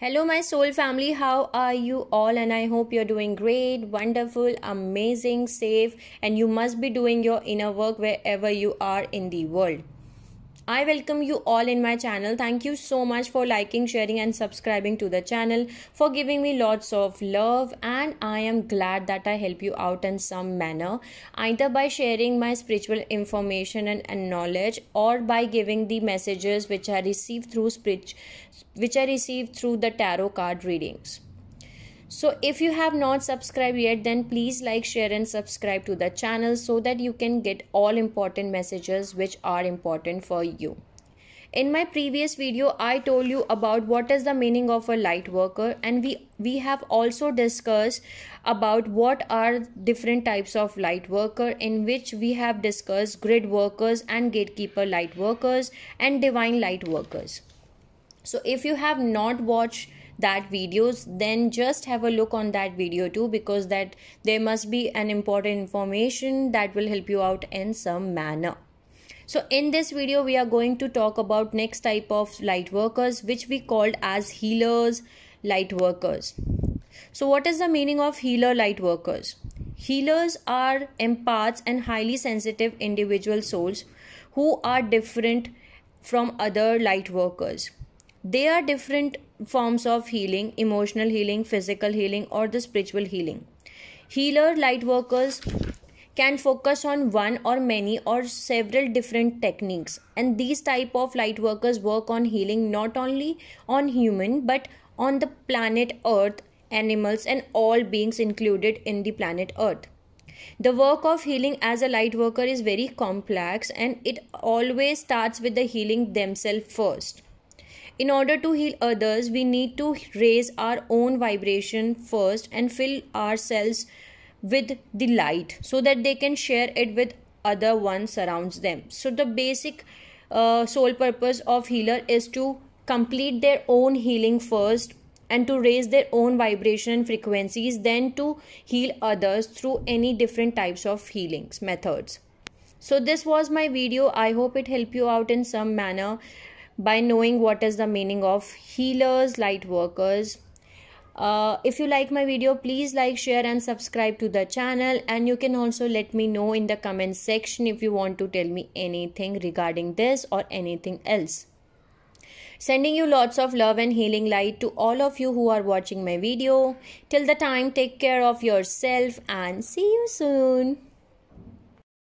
Hello, my soul family. How are you all? And I hope you're doing great, wonderful, amazing, safe, and you must be doing your inner work wherever you are in the world. I welcome you all in my channel. Thank you so much for liking, sharing and subscribing to the channel, for giving me lots of love and I am glad that I help you out in some manner, either by sharing my spiritual information and, and knowledge or by giving the messages which I receive through spirit which I receive through the tarot card readings so if you have not subscribed yet then please like share and subscribe to the channel so that you can get all important messages which are important for you in my previous video i told you about what is the meaning of a light worker and we we have also discussed about what are different types of light worker in which we have discussed grid workers and gatekeeper light workers and divine light workers so if you have not watched that videos then just have a look on that video too because that there must be an important information that will help you out in some manner so in this video we are going to talk about next type of light workers which we called as healers light workers so what is the meaning of healer light workers healers are empaths and highly sensitive individual souls who are different from other light workers they are different forms of healing emotional healing physical healing or the spiritual healing healer light workers can focus on one or many or several different techniques and these type of light workers work on healing not only on human but on the planet earth animals and all beings included in the planet earth the work of healing as a light worker is very complex and it always starts with the healing themselves first in order to heal others, we need to raise our own vibration first and fill ourselves with the light so that they can share it with other ones around them. So the basic uh, sole purpose of healer is to complete their own healing first and to raise their own vibration and frequencies then to heal others through any different types of healings methods so this was my video i hope it helped you out in some manner by knowing what is the meaning of healers, light workers. Uh, if you like my video, please like, share and subscribe to the channel and you can also let me know in the comment section if you want to tell me anything regarding this or anything else. Sending you lots of love and healing light to all of you who are watching my video. Till the time, take care of yourself and see you soon.